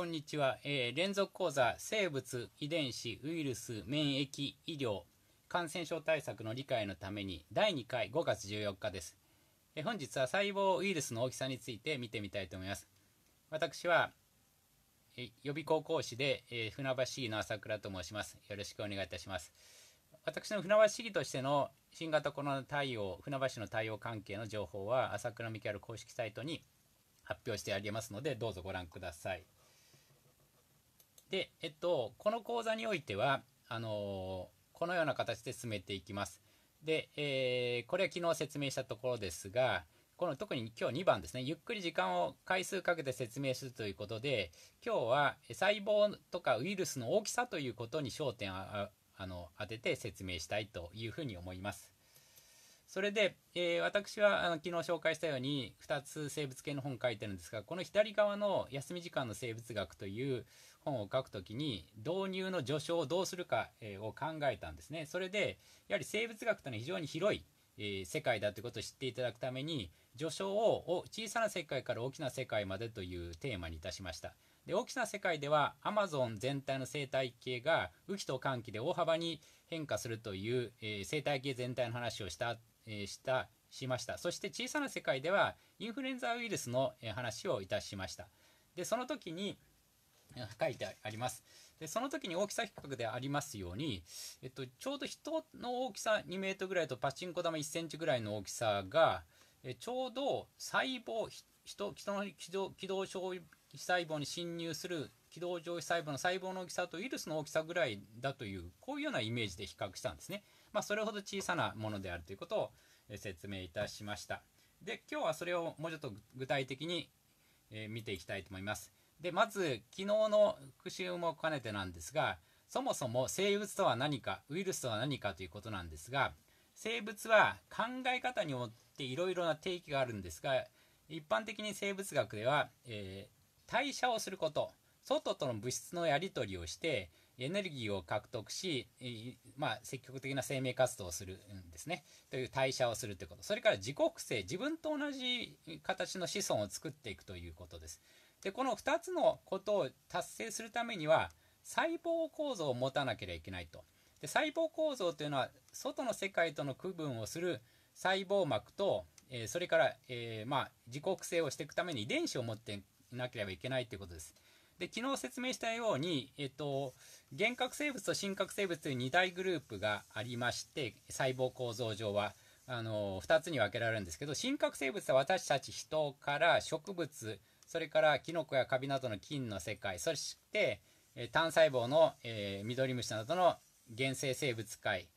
こんにちは、えー、連続講座生物遺伝子ウイルス免疫医療感染症対策の理解のために第2回5月14日です、えー、本日は細胞ウイルスの大きさについて見てみたいと思います私は、えー、予備校講師で、え船橋市の朝倉と申しますよろしくお願いいたします私の船橋市議としての新型コロナ対応船橋の対応関係の情報は朝倉ミ未ル公式サイトに発表してありますのでどうぞご覧くださいで、えっと、この講座においては、あのこのような形で進めていきます。で、えー、これは昨日説明したところですが、この特に今日2番ですね、ゆっくり時間を回数かけて説明するということで、今日は細胞とかウイルスの大きさということに焦点をあの当てて説明したいというふうに思います。それで、えー、私はあの昨日紹介したように2つ生物系の本書いてるんですが、この左側の休み時間の生物学という、本を書くときに導入の序章をどうするか、を考えたんですね。それでやはり生物学というのは非常に広い、世界だということを知っていただくために序章を小さな世界から大きな世界までというテーマにいたしました。で大きな世界ではアマゾン全体の生態系が雨季と乾季で大幅に変化するという、生態系全体の話をした,、したしましたそして小さな世界ではインフルエンザウイルスの話をいたしましたでその時に書いてあります。でその時に大きさ比較でありますように、えっと、ちょうど人の大きさ2メートルぐらいとパチンコ玉1センチぐらいの大きさがえちょうど細胞人人の気道気動小細胞に侵入する気道上皮細胞の細胞の大きさとウイルスの大きさぐらいだというこういうようなイメージで比較したんですね。まあ、それほど小さなものであるということを説明いたしました。で今日はそれをもうちょっと具体的に見ていきたいと思います。でまず昨日の復習も兼ねてなんですがそもそも生物とは何かウイルスとは何かということなんですが生物は考え方によっていろいろな定義があるんですが一般的に生物学では、えー、代謝をすること外との物質のやり取りをしてエネルギーを獲得し、えー、まあ、積極的な生命活動をするんですねという代謝をするということそれから自己複製自分と同じ形の子孫を作っていくということですでこの2つのことを達成するためには細胞構造を持たなければいけないとで細胞構造というのは外の世界との区分をする細胞膜と、えー、それから、えー、まあ、自国性をしていくために遺伝子を持っていなければいけないということですで昨日説明したように、えっと、原核生物と真核生物という2大グループがありまして細胞構造上はあの2つに分けられるんですけど真核生物は私たち人から植物それからキノコやカビなどの菌の世界そして、え単細胞の、えー、ミドリムシなどの原生生物界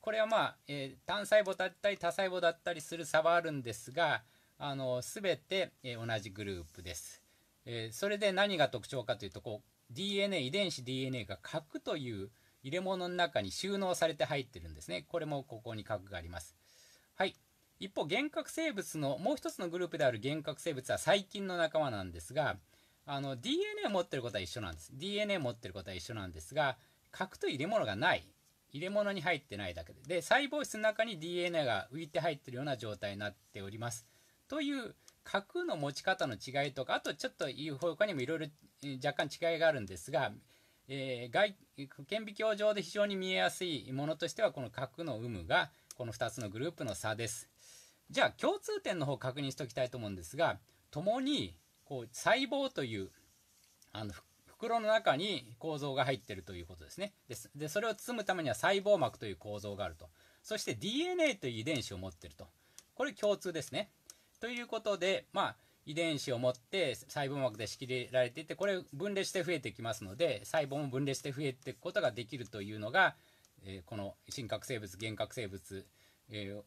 これはまあ、えー、単細胞だったり多細胞だったりする差はあるんですがあの全て、えー、同じグループです、えー、それで何が特徴かというとこう DNA 遺伝子 DNA が核という入れ物の中に収納されて入ってるんですねこれもここに核がありますはい一方原核生物のもう一つのグループである原核生物は細菌の仲間なんですがあの DNA を持ってることは一緒なんです DNA 持ってることは一緒なんですが核と入れ物がない入れ物に入ってないだけでで細胞質の中に DNA が浮いて入ってるような状態になっておりますという核の持ち方の違いとかあとちょっと他にもいろいろ若干違いがあるんですが、えー、外顕微鏡上で非常に見えやすいものとしてはこの核の有無がこの2つのグループの差ですじゃあ共通点の方確認しておきたいと思うんですが共にこう細胞というあの袋の中に構造が入ってるということですねでそれを包むためには細胞膜という構造があるとそして DNA という遺伝子を持ってるとこれ共通ですねということでまあ遺伝子を持って細胞膜で仕切られていてこれ分裂して増えてきますので細胞も分裂して増えていくことができるというのが、えー、この真核生物原核生物、えー、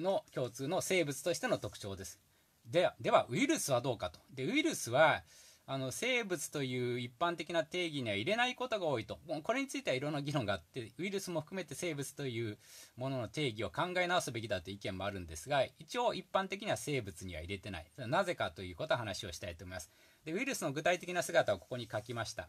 の共通の生物としての特徴です。でではウイルスはどうかと。でウイルスはあの生物という一般的な定義には入れないことが多いともうこれについてはいろんな議論があってウイルスも含めて生物というものの定義を考え直すべきだという意見もあるんですが一応一般的には生物には入れてないなぜかということは話をしたいと思いますでウイルスの具体的な姿をここに書きました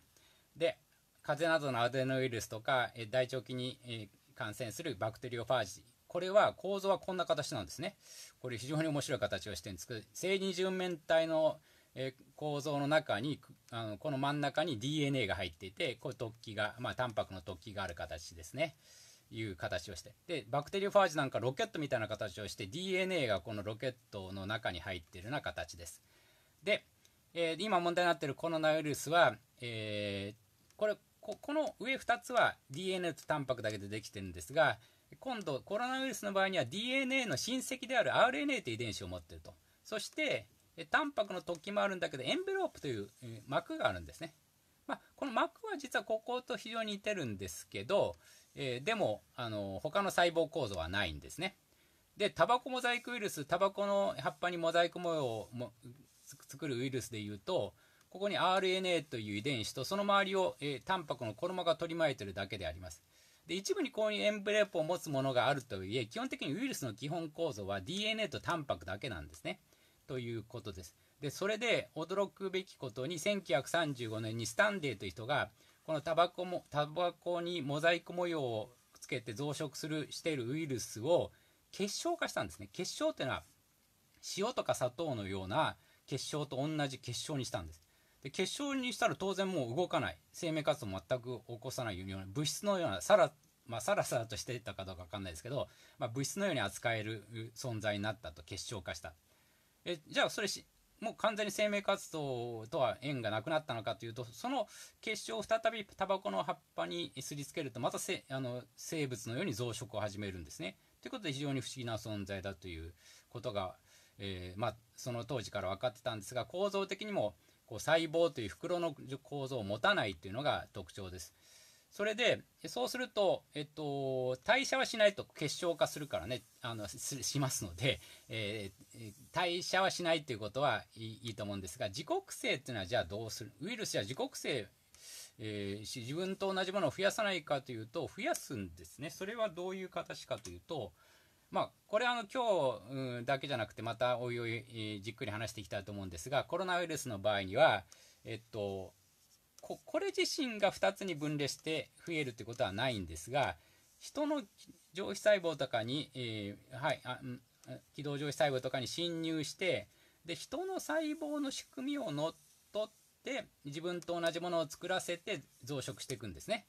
で風邪などのアデノウイルスとか大腸菌に感染するバクテリオファージこれは構造はこんな形なんですね。これ非常に面白い形をしてるんですけど、正二重面体の、え構造の中にあの、この真ん中に DNA が入っていて、これ突起が、まあ、タンパクの突起がある形ですね。いう形をして。で、バクテリオファージなんかロケットみたいな形をして、DNA がこのロケットの中に入っているような形です。で、えー、今問題になっているこのナウイルスは、えー、これこ、この上2つは DNA とタンパクだけでできてるんですが、今度コロナウイルスの場合には DNA の親戚である RNA という遺伝子を持っているとそしてタンパクの突起もあるんだけどエンベロープという膜があるんですね、まあ、この膜は実はここと非常に似てるんですけど、えー、でもあの他の細胞構造はないんですねでタバコモザイクウイルスタバコの葉っぱにモザイク模様を作るウイルスでいうとここに RNA という遺伝子とその周りを、えー、タンパクの衣が取り巻いてるだけでありますで一部にこういうエンブレープを持つものがあるとはいえ基本的にウイルスの基本構造は DNA とタンパクだけなんですねということですでそれで驚くべきことに1935年にスタンデーという人がこのタバコもタバコにモザイク模様をつけて増殖するしているウイルスを結晶化したんですね結晶っていうのは塩とか砂糖のような結晶と同じ結晶にしたんですで結晶にしたら当然もう動かない生命活動全く起こさないような物質のようなさらまあ、さらさとしてたかどうか分かんないですけど、まあ、物質のように扱える存在になったと結晶化したえじゃあそれしもう完全に生命活動とは縁がなくなったのかというとその結晶を再びタバコの葉っぱにすりつけるとまたせあの生物のように増殖を始めるんですね。ということで非常に不思議な存在だということが、えー、まあ、その当時から分かってたんですが構造的にもこう細胞という袋の構造を持たないっていうのが特徴です。それで、そうすると、えっと、代謝はしないと結晶化するからね、あの、しますので、えー、代謝はしないっていうことはいいと思うんですが、自国性っていうのはじゃあどうするウイルスや自国性、えー、自分と同じものを増やさないかというと、増やすんですね。それはどういう形かというと、まあ、これはあの今日だけじゃなくてまたおいおいじっくり話していきたいと思うんですがコロナウイルスの場合には、えっと、ここれ自身が2つに分裂して増えるということはないんですが人の上皮細胞とかに、えー、はいあ気道上皮細胞とかに侵入してで人の細胞の仕組みを乗っ取って自分と同じものを作らせて増殖していくんですね。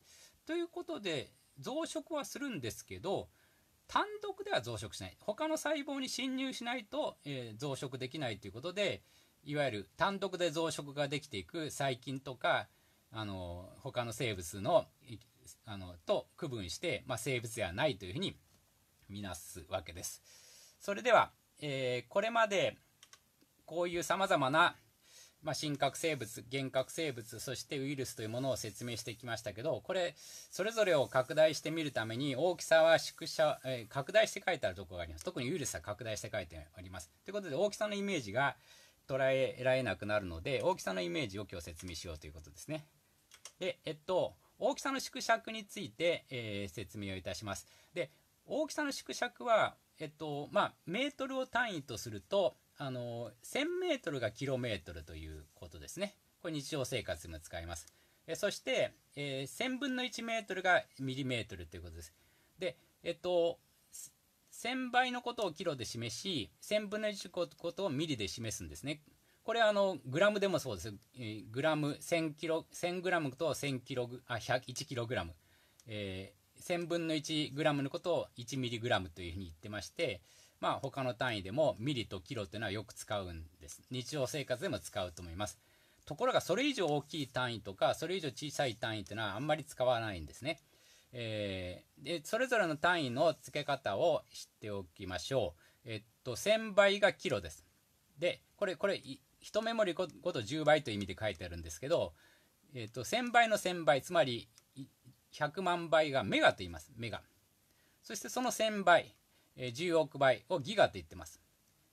ということで増殖はするんですけど単独では増殖しない他の細胞に侵入しないと、えー、増殖できないということでいわゆる単独で増殖ができていく細菌とかあの他の生物のあのと区分して、まあ、生物ではないというふうにみなすわけです。それでは、えー、これまでこういうさまざまなまあ、真核生物、原核生物、そしてウイルスというものを説明してきましたけど、これ、それぞれを拡大してみるために、大きさは縮小、えー、拡大して書いてあるところがあります。特にウイルスは拡大して書いてあります。ということで、大きさのイメージが捉えられなくなるので、大きさのイメージを今日説明しようということですね。で、えっと、大きさの縮尺について、えー、説明をいたします。で、大きさの縮尺は、えっと、まあ、メートルを単位とすると、あの、1000m がキロメートルということですね。これ日常生活にも使います。えそして、えー、1000分の1メートルがミリメートルということです。で、えっと、1000倍のことをキロで示し、1000分の1のことをミリで示すんですね。これはあの、グラムでもそうです。えグラム、1000キロ、1000グラムと1000キロ、あ、101キログラム。えー、1000分の1グラムのことを1ミリグラムというふうに言ってまして、まあ、他の単位でもミリとキロっていうのはよく使うんです。日常生活でも使うと思います。ところがそれ以上大きい単位とか、それ以上小さい単位っていうのはあんまり使わないんですね。えー、で、それぞれの単位の付け方を知っておきましょう。えっと、1000倍がキロです。で、これ、これ、1メモリごと10倍という意味で書いてあるんですけど、えっと、1000倍の1000倍、つまり100万倍がメガと言います。メガ。そしてその1000倍。10億倍をギガと言ってます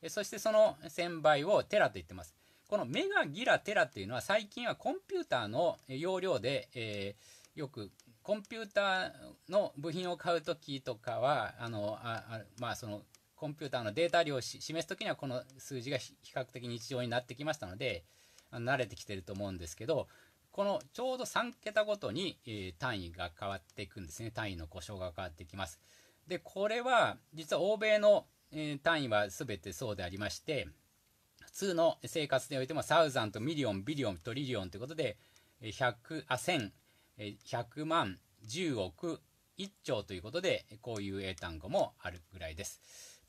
そしてその1000倍をテラと言ってますこのメガギラテラというのは最近はコンピューターの容量で、えー、よくコンピューターの部品を買う時とかはあのあまあそのコンピューターのデータ量を示す時にはこの数字が比較的日常になってきましたので慣れてきてると思うんですけどこのちょうど3桁ごとに、えー、単位が変わっていくんですね単位の故障が変わってきます。でこれは実は欧米の、えー、単位は全てそうでありまして普通の生活においてもサウザンとミリオンビリオントリリオンということで100あ1000 100万10億1兆ということでこういう英単語もあるぐらいです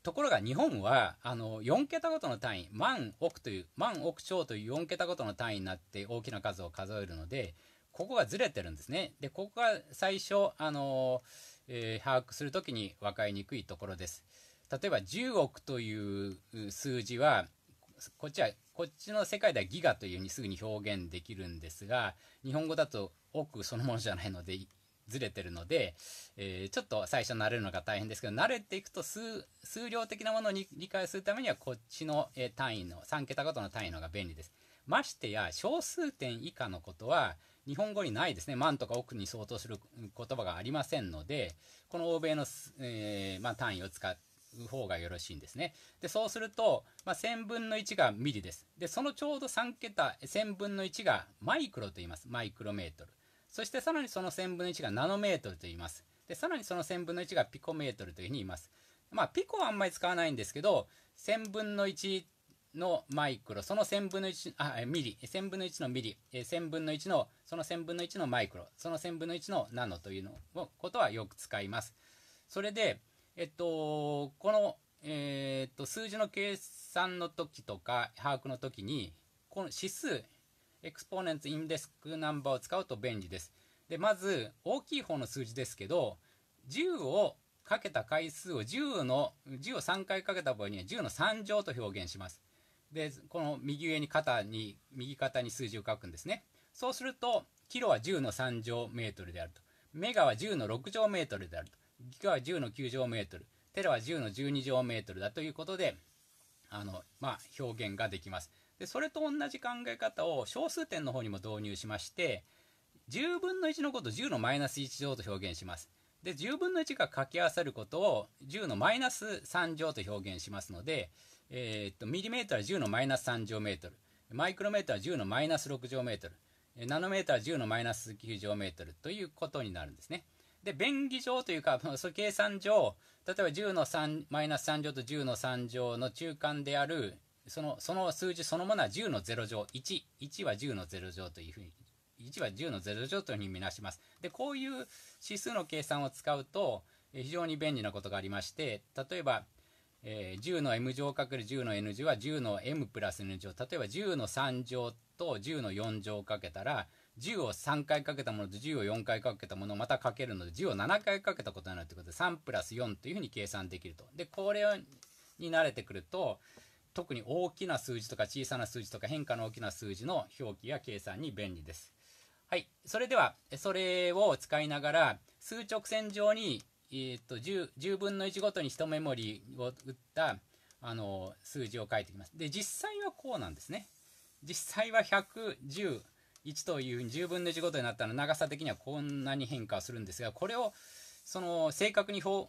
ところが日本はあの4桁ごとの単位万億という万億兆という4桁ごとの単位になって大きな数を数えるのでここがずれてるんですねでここが最初あのーえー、把握するときに分かりにくいところです。例えば10億という数字は、こっちは、こっちの世界ではギガというふうにすぐに表現できるんですが、日本語だと億そのものじゃないので、ずれてるので、えー、ちょっと最初慣れるのが大変ですけど、慣れていくと数、数量的なものに理解するためには、こっちの、え単位の、3桁ごとの単位のが便利です。ましてや、小数点以下のことは、日本語にないですね万とか億に相当する言葉がありませんのでこの欧米の、えー、まあ、単位を使う方がよろしいんですねでそうすると、まあ、1000分の1がミリですでそのちょうど3桁1000分の1がマイクロと言いますマイクロメートルそしてさらにその1000分の1がナノメートルと言いますでさらにその1000分の1がピコメートルというふうに言いますまあピコはあんまり使わないんですけど1000分の1のマイクロ、その1000分の1、あ、ミリ、1000分の1のミリ、1000分の1の、その1000分の1のマイクロ、その1000分の1のナノというのを、ことはよく使います。それで、えっと、この、えー、っと、数字の計算の時とか、把握の時に、この指数、エクスポーネンツインデスクナンバーを使うと便利です。で、まず、大きい方の数字ですけど、10をかけた回数を10の、10を3回かけた場合には10の3乗と表現します。で、この右上に肩に、右肩に数字を書くんですね。そうすると、キロは10の3乗メートルであると。メガは10の6乗メートルであると。ギガは10の9乗メートル。テラは10の12乗メートルだということで、あの、まあ、表現ができます。で、それと同じ考え方を小数点の方にも導入しまして、10分の1のことを10のマイナス1乗と表現します。で、10分の1が掛け合わさることを10のマイナス3乗と表現しますので、えー、っと、ミリメートルは10のマイナス3乗メートル。マイクロメートルは10のマイナス6乗メートル。ナノメートルは10のマイナス9乗メートルということになるんですね。で、便宜上というか、その計算上、例えば10のマイナス3乗と10の3乗の中間である、その、その数字そのものは10の0乗、1、1は10の0乗というふうに、1は10の0乗というふうに見なします。で、こういう指数の計算を使うと、非常に便利なことがありまして、例えば、えー、10の m 乗 ×10 の n 乗は10の m プラス n 乗例えば10の3乗と10の4乗をかけたら10を3回かけたものと10を4回かけたものをまたかけるので10を7回かけたことになるということで3プラス4というふうに計算できると。でこれに慣れてくると特に大きな数字とか小さな数字とか変化の大きな数字の表記や計算に便利です。はい、それではそれを使いながら数直線上にえー、っと 10, 10分の1ごとに1メモリを打ったあの数字を書いてきます。で実際はこうなんですね。実際は110 1というふうに10分の1ごとになったら長さ的にはこんなに変化するんですがこれをその正確に書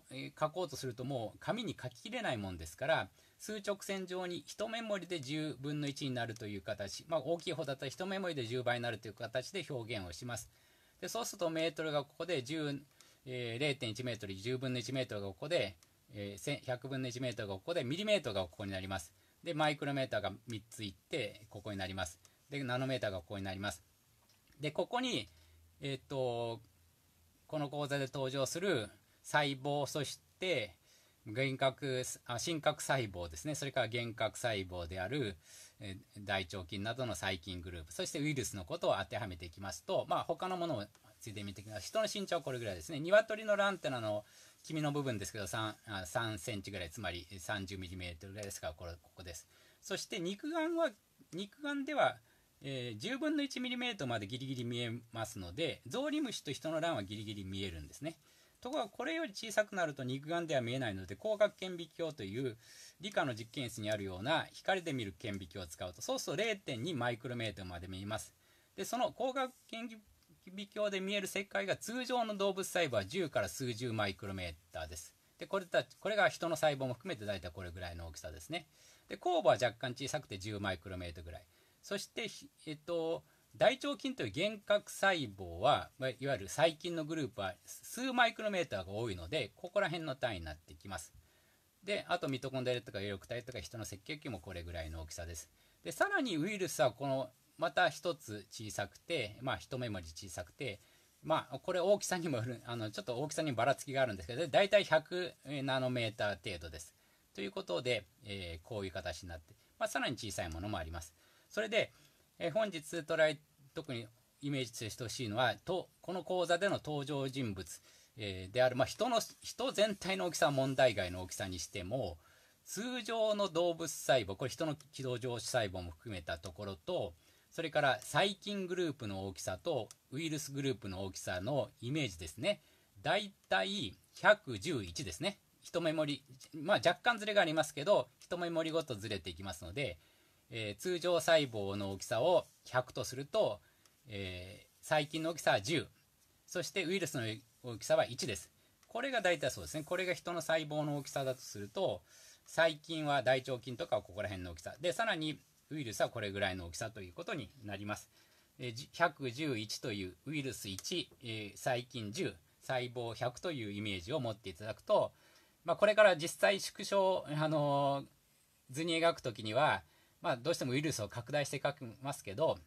こうとするともう紙に書ききれないもんですから数直線上に1メモリで10分の1になるという形、まあ、大きい方だったら1メモリで10倍になるという形で表現をしますでそうするとメートルがここで10えー、0.1メートル10分の1メートルがここで、えー、100分の1メートルがここでミリメートルがここになりますでマイクロメーターが3ついってここになりますでナノメーターがここになりますでここにえー、っとこの講座で登場する細胞そして幻覚あ真核細胞ですねそれから幻覚細胞である、えー、大腸菌などの細菌グループそしてウイルスのことを当てはめていきますと、まあ、他のものをついでみてください。人の身長これぐらいですね。鶏の卵ってのの黄身の部分ですけど3、3センチぐらい、つまり30 m m ぐらいですから、これ、ここです。そして肉眼は、肉眼では、えー、10分の1 m m までギリギリ見えますので、ゾウリムシと人の卵はギリギリ見えるんですね。ところがこれより小さくなると肉眼では見えないので光学顕微鏡という理科の実験室にあるような光で見る顕微鏡を使うとそうすると0.2マイクロメートルまで見えますでその光学顕微鏡で見える世界が通常の動物細胞は10から数十マイクロメーターです。でこれたこれが人の細胞も含めて大体これぐらいの大きさですね。で酵母は若干小さくて10マイクロメートルぐらい。そして、えっと、大腸菌という幻覚細胞はいわゆる細菌のグループは数マイクロメーターが多いのでここら辺の単位になってきます。であとミトコンドリアとか葉緑体とか人の赤血球もこれぐらいの大きさです。でさらにウイルスはこのまた1つ小さくて、まあ、1目盛り小さくて、まあ、これ大きさにもよる、あの、ちょっと大きさにばらつきがあるんですけど、だいたい100ナノメーター程度です。ということで、えー、こういう形になって、まあ、さらに小さいものもあります。それで、えー、本日捉え、特にイメージしてほしいのは、と、この講座での登場人物、えー、である、まあ、人の、人全体の大きさは問題外の大きさにしても、通常の動物細胞、これ人の軌道上細胞も含めたところと、それから細菌グループの大きさとウイルスグループの大きさのイメージですね。だいたい111ですね。一目盛り、まあ、若干ずれがありますけど、一目盛りごとずれていきますので、えー、通常細胞の大きさを100とすると、えー、細菌の大きさは10、そしてウイルスの大きさは1です。これが大体そうですね。これが人の細胞の大きさだとすると、細菌は大腸菌とかはここら辺の大きさ。で、さらにウイルスはこれぐらいの大きさということになります。111というウイルス1、えー、細菌10、細胞100というイメージを持っていただくと、まあ、これから実際縮小、あの図に描くときには、まあ、どうしてもウイルスを拡大して描きますけど、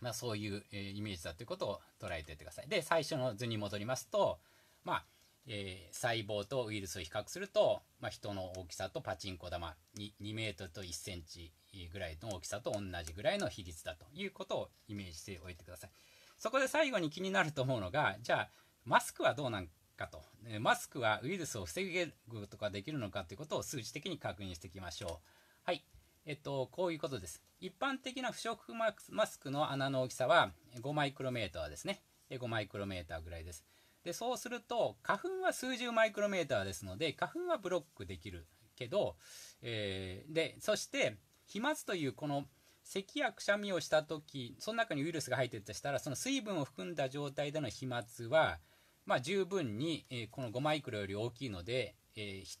まあ、そういう、イメージだということを捉えておいてください。で、最初の図に戻りますと、まあ、えー、細胞とウイルスを比較すると、まあ、人の大きさとパチンコ玉 2, 2メートルと1センチぐらいの大きさと同じぐらいの比率だということをイメージしておいてください。そこで最後に気になると思うのが、じゃあ、マスクはどうなのかと。マスクはウイルスを防ることができるのかということを数値的に確認していきましょう。はい。えっと、こういうことです。一般的な不織布マスクの穴の大きさは5マイクロメーターですね。5マイクロメーターぐらいです。でそうすると花粉は数十マイクロメーターですので花粉はブロックできるけど、えー、でそして飛沫というこの咳やくしゃみをした時その中にウイルスが入っていたとしたらその水分を含んだ状態での飛沫は、まあ、十分に、えー、この5マイクロより大きいので、えー、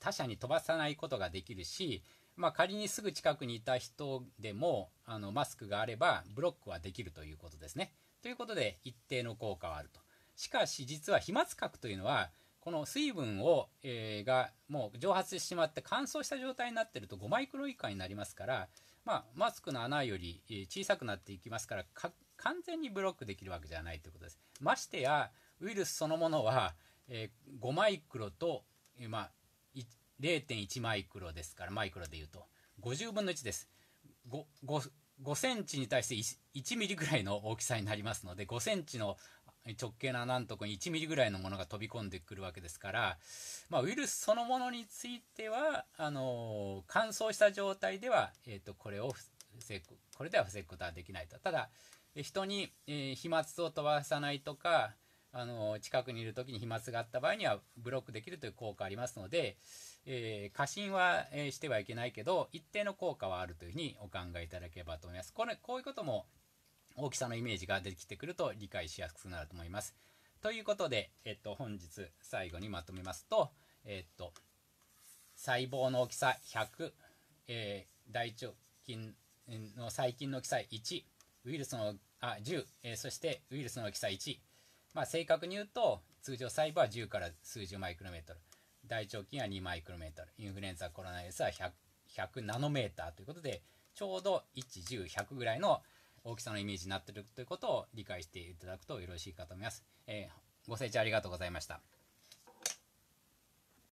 他者に飛ばさないことができるし、まあ、仮にすぐ近くにいた人でもあのマスクがあればブロックはできるということですね。ということで一定の効果はあると。しかし実は飛沫核というのはこの水分を、えー、がもう蒸発してしまって乾燥した状態になっていると5マイクロ以下になりますから、まあ、マスクの穴より小さくなっていきますから完全にブロックできるわけじゃないということです。ましてやウイルスそのものは、えー、5マイクロと、まあ、0.1マイクロですからマイクロでいうと50分の1です。5, 5, 5センチに対して 1, 1ミリぐらいの大きさになりますので5センチの直径の穴のとこに1ミリぐらいのものが飛び込んでくるわけですから、まあ、ウイルスそのものについてはあのー、乾燥した状態では、えーと、これを防ぐこれでは防ぐことはできないとただ人に、えー、飛沫を飛ばさないとかあのー、近くにいる時に飛沫があった場合にはブロックできるという効果ありますので、え過信は、えしてはいけないけど一定の効果はあるというふうにお考えいただければと思います。これこういうことも大きさのイメージが出てきてくると理解しやすくなると思います。ということで、えっと、本日最後にまとめますと、えっと、細胞の大きさ100、えー、大腸菌の細菌の大きさ1、ウイルスのあ10、えー、そしてウイルスの大きさ1、まあ、正確に言うと通常細胞は10から数十マイクロメートル大腸菌は2マイクロメートルインフルエンザコロナウイルスは 100, 100ナノメーターということでちょうど1、10、100ぐらいの大きさのイメージになってるということを理解していただくとよろしいかと思います。えー、ご清聴ありがとうございました。